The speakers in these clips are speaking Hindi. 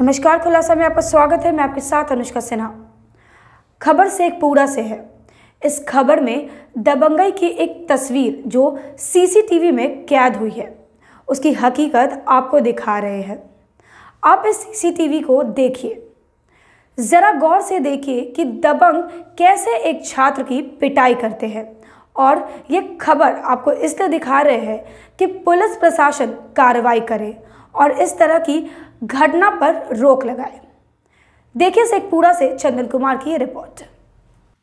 नमस्कार खुलासा में आपका स्वागत है मैं आपके साथ अनुष्का सिन्हा खबर से एक पूरा से है इस खबर में दबंगई की एक तस्वीर जो सीसीटीवी में कैद हुई है उसकी हकीकत आपको दिखा रहे हैं आप इस सीसीटीवी को देखिए ज़रा गौर से देखिए कि दबंग कैसे एक छात्र की पिटाई करते हैं और ये खबर आपको इसलिए दिखा रहे हैं कि पुलिस प्रशासन कार्रवाई करे और इस तरह की घटना पर रोक लगाए देखिए शेखपुरा से चंदन कुमार की रिपोर्ट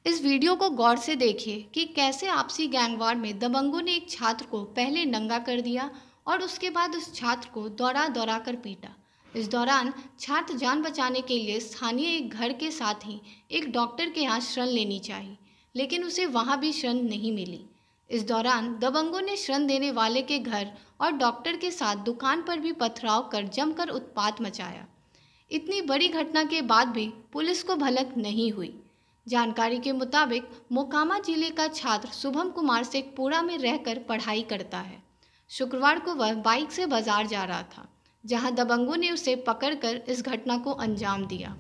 इस वीडियो को गौर से देखिए कि कैसे आपसी गैंगवार में दबंगों ने एक छात्र को पहले नंगा कर दिया और उसके बाद उस छात्र को दौड़ा दौड़ा कर पीटा इस दौरान छात्र जान बचाने के लिए स्थानीय एक घर के साथ ही एक डॉक्टर के यहाँ शरण लेनी चाहिए लेकिन उसे वहाँ भी शरण नहीं मिली इस दौरान दबंगों ने ऋण देने वाले के घर और डॉक्टर के साथ दुकान पर भी पथराव कर जमकर उत्पात मचाया इतनी बड़ी घटना के बाद भी पुलिस को भलक नहीं हुई जानकारी के मुताबिक मोकामा जिले का छात्र शुभम कुमार शेखपुरा में रहकर पढ़ाई करता है शुक्रवार को वह बाइक से बाजार जा रहा था जहां दबंगों ने उसे पकड़कर इस घटना को अंजाम दिया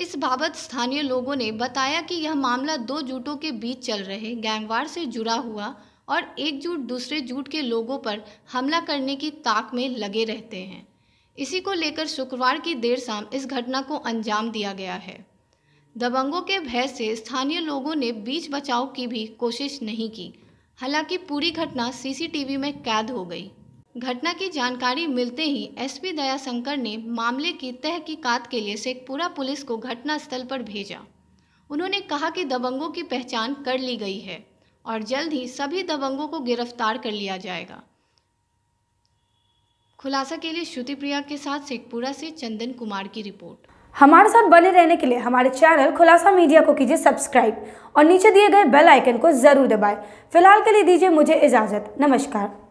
इस बाबत स्थानीय लोगों ने बताया कि यह मामला दो जूटों के बीच चल रहे गैंगवार से जुड़ा हुआ और एकजुट दूसरे जुट के लोगों पर हमला करने की ताक में लगे रहते हैं इसी को लेकर शुक्रवार की देर शाम इस घटना को अंजाम दिया गया है दबंगों के भय से स्थानीय लोगों ने बीच बचाव की भी कोशिश नहीं की हालांकि पूरी घटना सीसीटीवी में कैद हो गई घटना की जानकारी मिलते ही एसपी दयाशंकर ने मामले की तहकीकात के लिए शेखपुरा पुलिस को घटनास्थल पर भेजा उन्होंने कहा कि दबंगों की पहचान कर ली गई है और जल्द ही सभी दबंगों को गिरफ्तार कर लिया जाएगा खुलासा के लिए श्रुति प्रिया के साथ शेखपुरा से चंदन कुमार की रिपोर्ट हमारे साथ बने रहने के लिए हमारे चैनल खुलासा मीडिया को कीजिए सब्सक्राइब और नीचे दिए गए बेल आइकन को ज़रूर दबाएं। फिलहाल के लिए दीजिए मुझे इजाज़त नमस्कार